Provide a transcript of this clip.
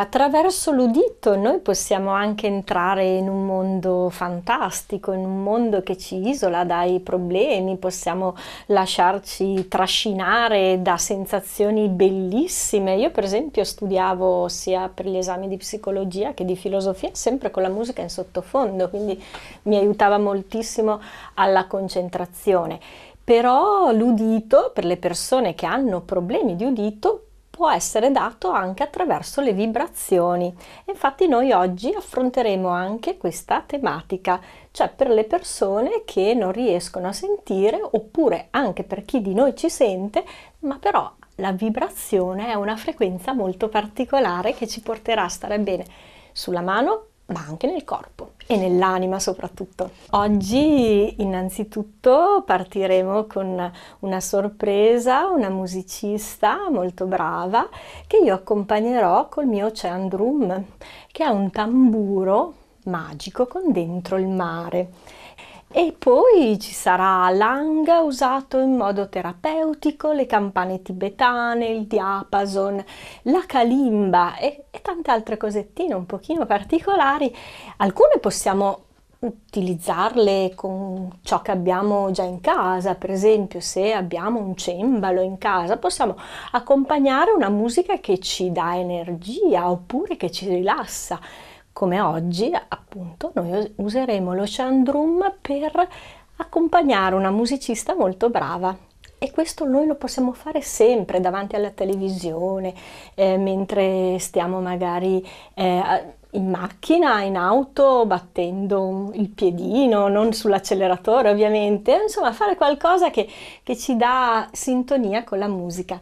Attraverso l'udito noi possiamo anche entrare in un mondo fantastico, in un mondo che ci isola dai problemi, possiamo lasciarci trascinare da sensazioni bellissime. Io per esempio studiavo sia per gli esami di psicologia che di filosofia sempre con la musica in sottofondo, quindi mi aiutava moltissimo alla concentrazione. Però l'udito, per le persone che hanno problemi di udito, può essere dato anche attraverso le vibrazioni. Infatti noi oggi affronteremo anche questa tematica, cioè per le persone che non riescono a sentire oppure anche per chi di noi ci sente, ma però la vibrazione è una frequenza molto particolare che ci porterà a stare bene sulla mano, ma anche nel corpo e nell'anima soprattutto. Oggi innanzitutto partiremo con una sorpresa, una musicista molto brava che io accompagnerò col mio Ocean Drum, che è un tamburo magico con dentro il mare e poi ci sarà l'ang usato in modo terapeutico, le campane tibetane, il diapason, la kalimba e, e tante altre cosettine un pochino particolari. Alcune possiamo utilizzarle con ciò che abbiamo già in casa, per esempio se abbiamo un cembalo in casa possiamo accompagnare una musica che ci dà energia oppure che ci rilassa come oggi appunto noi useremo lo shandrum per accompagnare una musicista molto brava e questo noi lo possiamo fare sempre davanti alla televisione eh, mentre stiamo magari eh, in macchina, in auto, battendo il piedino, non sull'acceleratore ovviamente, insomma fare qualcosa che, che ci dà sintonia con la musica.